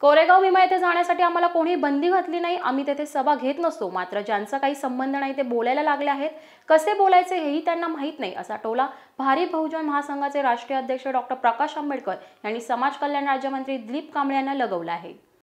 कोरेगाव भीमा येथे जाण्यासाठी आम्हाला कोणी बंदी घातली नाही आम्ही तेथे सभा घेत नसतो मात्र ज्यांचा काही संबंध नाही ते बोलायला लागले आहेत कसे बोलायचे हेही त्यांना माहीत नाही असा टोला भारी बहुजन महासंघाचे राष्ट्रीय अध्यक्ष डॉक्टर प्रकाश आंबेडकर यांनी समाज कल्याण राज्यमंत्री दिलीप कांबळे यांना लगवला आहे